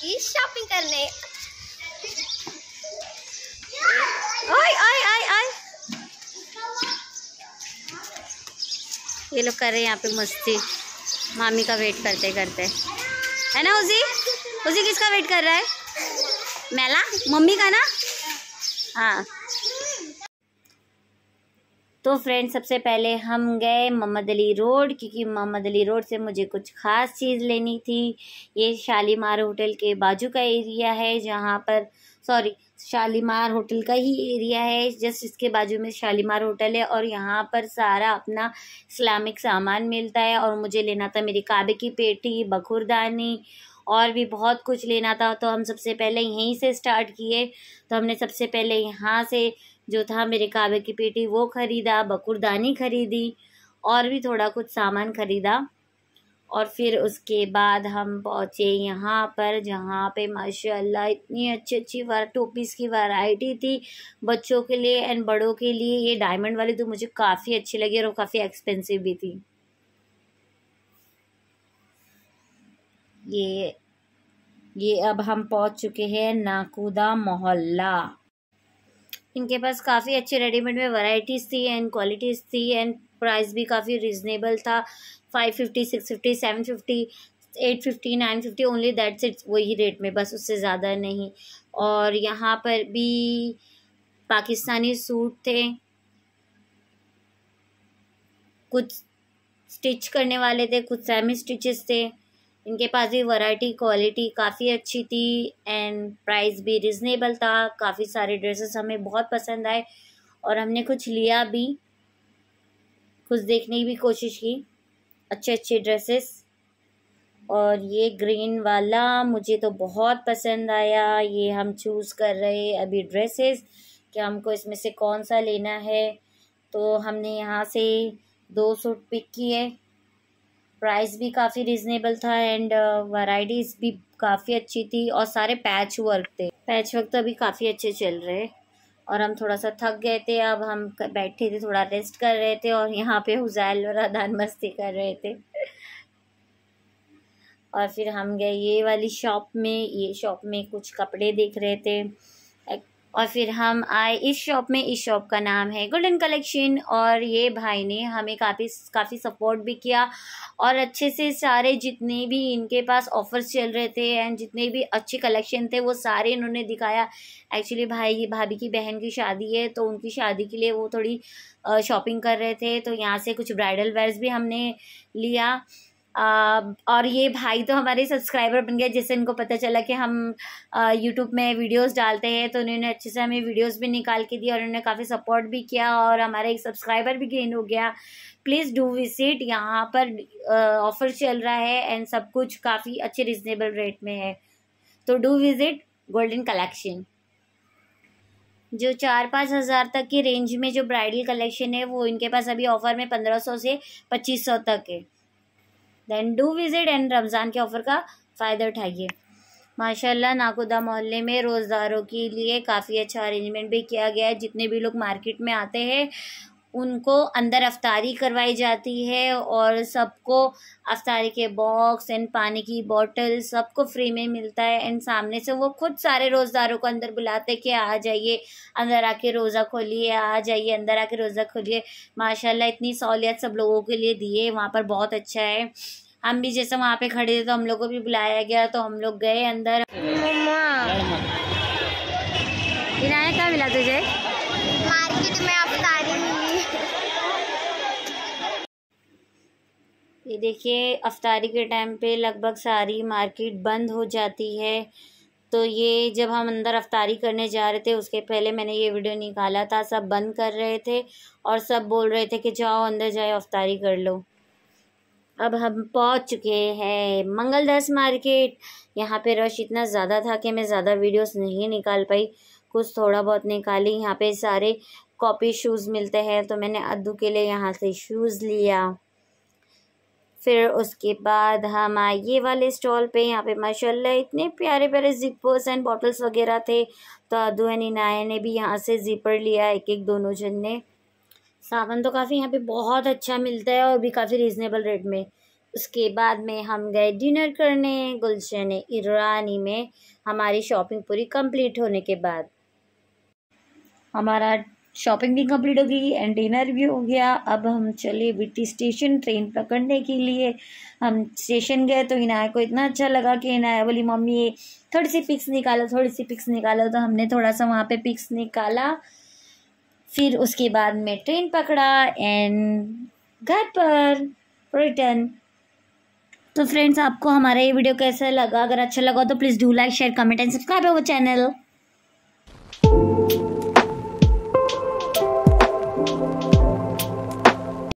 की शॉपिंग करने ये लोग कर रहे हैं यहाँ पे मस्ती मामी का वेट करते करते है ना उसी उसी किसका वेट कर रहा है मेला मम्मी का ना हाँ तो फ्रेंड सबसे पहले हम गए मोहम्मद अली रोड क्योंकि मोहम्मद अली रोड से मुझे कुछ ख़ास चीज़ लेनी थी ये शालीमार होटल के बाजू का एरिया है जहाँ पर सॉरी शालीमार होटल का ही एरिया है जस्ट इसके बाजू में शालीमार होटल है और यहाँ पर सारा अपना इस्लामिक सामान मिलता है और मुझे लेना था मेरी काबे की पेटी बखुरदानी और भी बहुत कुछ लेना था तो हम सबसे पहले यहीं से स्टार्ट किए तो हमने सबसे पहले यहाँ से जो था मेरे काबे की पेटी वो ख़रीदा बकुरदानी ख़रीदी और भी थोड़ा कुछ सामान ख़रीदा और फिर उसके बाद हम पहुँचे यहाँ पर जहाँ पे माशाल्लाह इतनी अच्छी अच्छी वर टोपीस की वैरायटी थी बच्चों के लिए एंड बड़ों के लिए ये डायमंड वाली तो मुझे काफ़ी अच्छी लगी और काफ़ी एक्सपेंसिव भी थी ये ये अब हम पहुँच चुके हैं नाकुदा मोहल्ला इनके पास काफ़ी अच्छे रेडीमेड में वराइटीज़ थी एंड क्वालिटीज़ थी एंड प्राइस भी काफ़ी रिजनेबल था five fifty six fifty seven fifty eight fifty nine fifty only that's it's वही रेट में बस उससे ज़्यादा नहीं और यहाँ पर भी पाकिस्तानी सूट थे कुछ स्टिच करने वाले थे कुछ सेमी स्टिचेस थे इनके पास भी वैरायटी क्वालिटी काफ़ी अच्छी थी एंड प्राइस भी रिजनेबल था काफ़ी सारे ड्रेसेस हमें बहुत पसंद आए और हमने कुछ लिया भी कुछ देखने की भी कोशिश की अच्छे अच्छे ड्रेसेस और ये ग्रीन वाला मुझे तो बहुत पसंद आया ये हम चूज़ कर रहे अभी ड्रेसेस कि हमको इसमें से कौन सा लेना है तो हमने यहाँ से दो सूट पिक किए प्राइस भी काफ़ी रिजनेबल था एंड वराइटीज़ भी काफ़ी अच्छी थी और सारे पैच वर्क थे पैच वर्क तो अभी काफ़ी अच्छे चल रहे और हम थोड़ा सा थक गए थे अब हम बैठे थे थोड़ा रेस्ट कर रहे थे और यहाँ पे हुजैल और अदान मस्ती कर रहे थे और फिर हम गए ये वाली शॉप में ये शॉप में कुछ कपड़े देख रहे थे और फिर हम आए इस शॉप में इस शॉप का नाम है गोल्डन कलेक्शन और ये भाई ने हमें काफ़ी काफ़ी सपोर्ट भी किया और अच्छे से सारे जितने भी इनके पास ऑफर्स चल रहे थे एंड जितने भी अच्छे कलेक्शन थे वो सारे इन्होंने दिखाया एक्चुअली भाई भाभी की बहन की शादी है तो उनकी शादी के लिए वो थोड़ी शॉपिंग कर रहे थे तो यहाँ से कुछ ब्राइडल वेयर्स भी हमने लिया और ये भाई तो हमारे सब्सक्राइबर बन गए जैसे इनको पता चला कि हम यूट्यूब में वीडियोस डालते हैं तो उन्होंने अच्छे से हमें वीडियोस भी निकाल के दी और उन्होंने काफ़ी सपोर्ट भी किया और हमारा एक सब्सक्राइबर भी गेन हो गया प्लीज़ डू विजिट यहाँ पर ऑफ़र चल रहा है एंड सब कुछ काफ़ी अच्छे रिजनेबल रेट में है तो डू विजिट गोल्डन कलेक्शन जो चार पाँच हज़ार तक की रेंज में जो ब्राइडल कलेक्शन है वो इनके पास अभी ऑफ़र में पंद्रह सौ से पच्चीस सौ तक है then do visit and Ramzan के ऑफ़र का फ़ायदा उठाइए माशाल्लाह नाकुदा मोहल्ले में रोज़दारों के लिए काफ़ी अच्छा अरेंजमेंट भी किया गया है जितने भी लोग मार्केट में आते हैं उनको अंदर अफ्तारी करवाई जाती है और सबको अफ्तारी के बॉक्स एंड पानी की बॉटल सबको फ्री में मिलता है एंड सामने से वो खुद सारे रोज़दारों को अंदर बुलाते कि आ जाइए अंदर आके रोज़ा खोलिए आ जाइए अंदर आके रोज़ा खोलिए माशाल्लाह इतनी सहूलियत सब लोगों के लिए दिए वहाँ पर बहुत अच्छा है हम भी जैसे वहाँ पर खड़े थे तो हम लोग को भी बुलाया गया तो हम लोग गए अंदर किराया क्या मिला तुझे मार्केट में आप ये देखिए अफ्तारी के टाइम पे लगभग सारी मार्केट बंद हो जाती है तो ये जब हम अंदर अफ्तारी करने जा रहे थे उसके पहले मैंने ये वीडियो निकाला था सब बंद कर रहे थे और सब बोल रहे थे कि जाओ अंदर जाए अफ्तारी कर लो अब हम पहुंच चुके हैं मंगलदास मार्केट यहाँ पे रश इतना ज़्यादा था कि मैं ज़्यादा वीडियोस नहीं निकाल पाई कुछ थोड़ा बहुत निकाली यहाँ पे सारे कॉपी शूज़ मिलते हैं तो मैंने अद्दू के लिए यहाँ से शूज़ लिया फिर उसके बाद हम आए ये वाले स्टॉल पे यहाँ पे माशाल्लाह इतने प्यारे प्यारे जिपर्स एंड बॉटल्स वगैरह थे तो अदू एंड इनाया ने भी यहाँ से जिपर लिया एक एक दोनों जन ने सामान तो काफ़ी यहाँ पे बहुत अच्छा मिलता है और भी काफ़ी रिजनेबल रेट में उसके बाद में हम गए डिनर करने गुलशन ईरानी में हमारी शॉपिंग पूरी कंप्लीट होने के बाद हमारा शॉपिंग भी कंप्लीट हो गई एंड डिनर भी हो गया अब हम चले विटी स्टेशन ट्रेन पकड़ने के लिए हम स्टेशन गए तो इनाया को इतना अच्छा लगा कि इनाया बोली मम्मी ये थोड़ी सी पिक्स निकालो थोड़ी सी पिक्स निकालो तो हमने थोड़ा सा वहाँ पे पिक्स निकाला फिर उसके बाद में ट्रेन पकड़ा एंड घर पर रिटर्न तो फ्रेंड्स आपको हमारा ये वीडियो कैसा लगा अगर अच्छा लगा तो please do like share comment and subscribe our channel